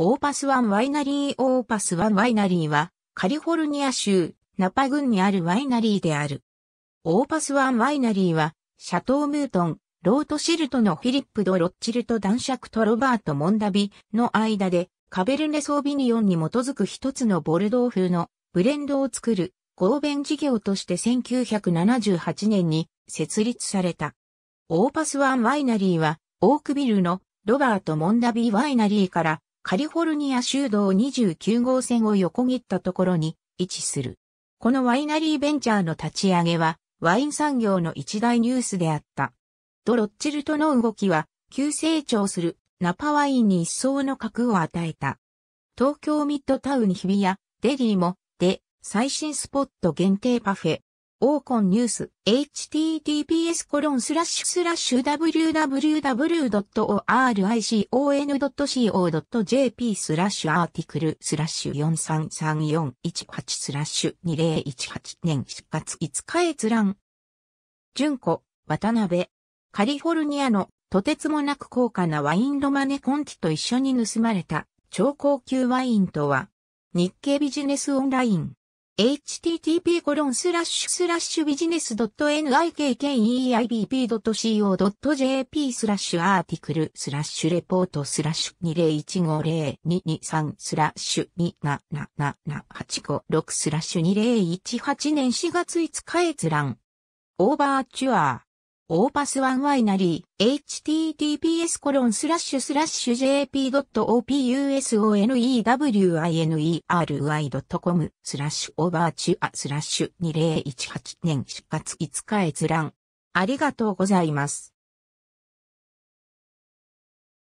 オーパスワンワイナリーオーパスワンワイナリーは、カリフォルニア州、ナパ郡にあるワイナリーである。オーパスワンワイナリーは、シャトー・ムートン、ロートシルトのフィリップ・ド・ロッチルと男爵とロバート・モンダビの間で、カベルネ・ソービニオンに基づく一つのボルドー風のブレンドを作る合弁事業として1978年に設立された。オーパスワンワイナリーは、オークビルのロバート・モンダビワイナリーからカリフォルニア州道29号線を横切ったところに位置する。このワイナリーベンチャーの立ち上げは、ワイン産業の一大ニュースであった。ドロッチルトの動きは、急成長するナパワインに一層の格を与えた。東京ミッドタウン日比谷、デリーも、で、最新スポット限定パフェ、オーコンニュース、https コロンスラッシュスラッシュ www.oricon.co.jp スラッシュアーティクルスラッシュ433418スラッシュ2018年4月5日閲覧。純子、渡辺。カリフォルニアのとてつもなく高価なワインロマネコンティと一緒に盗まれた超高級ワインとは、日経ビジネスオンライン。http b ロンスラッシュ .nikkeibp.co.jp スラッシュアーティクルスラッシュレポートスラッシュ201502223スラッシュ2777856スラッシュ2018年4月5日閲覧オーバーチュアーオーパスワンワイナリー、https コロンスラッシュスラッシュ jp.opusonewiner.com スラッシュオーバーチュアスラッシュ2018年4月5日閲覧。ありがとうございます。